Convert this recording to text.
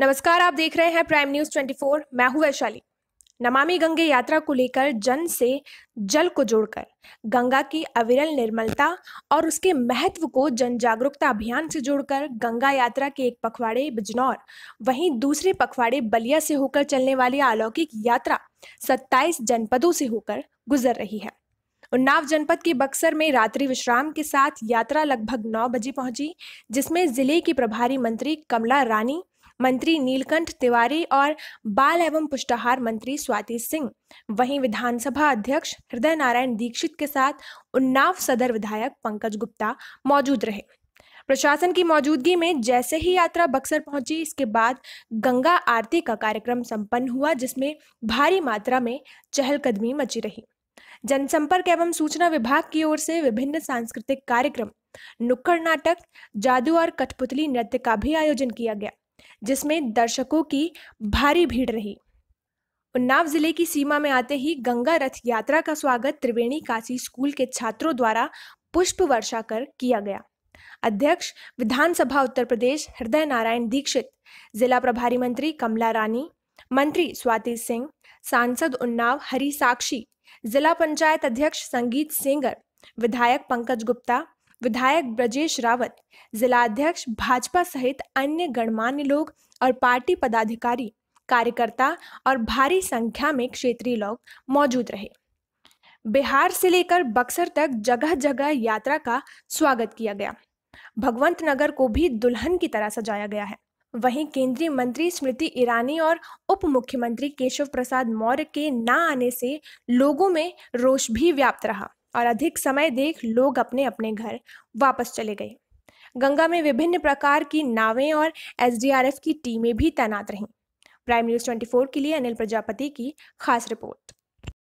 नमस्कार आप देख रहे हैं प्राइम न्यूज 24 मैं हूं वैशाली नमामि गंगे यात्रा को लेकर जन से जल को जोड़कर गंगा की अविरल निर्मलता और उसके महत्व को जन जागरूकता अभियान से जोड़कर गंगा यात्रा के एक पखवाड़े बिजनौर वहीं दूसरे पखवाड़े बलिया से होकर चलने वाली अलौकिक यात्रा 27 जनपदों से होकर गुजर रही है उन्नाव जनपद के बक्सर में रात्रि विश्राम के साथ यात्रा लगभग नौ बजे पहुंची जिसमें जिले की प्रभारी मंत्री कमला रानी मंत्री नीलकंठ तिवारी और बाल एवं पुष्टाहार मंत्री स्वाति सिंह वहीं विधानसभा अध्यक्ष हृदय नारायण दीक्षित के साथ उन्नाव सदर विधायक पंकज गुप्ता मौजूद रहे प्रशासन की मौजूदगी में जैसे ही यात्रा बक्सर पहुंची इसके बाद गंगा आरती का कार्यक्रम संपन्न हुआ जिसमें भारी मात्रा में चहलकदमी मची रही जनसंपर्क एवं सूचना विभाग की ओर से विभिन्न सांस्कृतिक कार्यक्रम नुक्कड़ नाटक जादू और कठपुतली नृत्य का भी आयोजन किया गया जिसमें दर्शकों की भारी भीड़ रही उन्नाव जिले की सीमा में आते ही गंगा रथ यात्रा का स्वागत त्रिवेणी काशी स्कूल के छात्रों द्वारा पुष्प वर्षा कर किया गया अध्यक्ष विधानसभा उत्तर प्रदेश हृदय नारायण दीक्षित जिला प्रभारी मंत्री कमला रानी मंत्री स्वाति सिंह सांसद उन्नाव हरी साक्षी जिला पंचायत अध्यक्ष संगीत सेंगर विधायक पंकज गुप्ता विधायक ब्रजेश रावत जिलाध्यक्ष भाजपा सहित अन्य गणमान्य लोग और पार्टी पदाधिकारी कार्यकर्ता और भारी संख्या में क्षेत्रीय लोग मौजूद रहे बिहार से लेकर बक्सर तक जगह जगह यात्रा का स्वागत किया गया भगवंत नगर को भी दुल्हन की तरह सजाया गया है वहीं केंद्रीय मंत्री स्मृति ईरानी और उप मुख्यमंत्री केशव प्रसाद मौर्य के ना आने से लोगों में रोष भी व्याप्त रहा और अधिक समय देख लोग अपने अपने घर वापस चले गए गंगा में विभिन्न प्रकार की नावें और एस की टीमें भी तैनात रहीं प्राइम न्यूज़ 24 के लिए अनिल प्रजापति की खास रिपोर्ट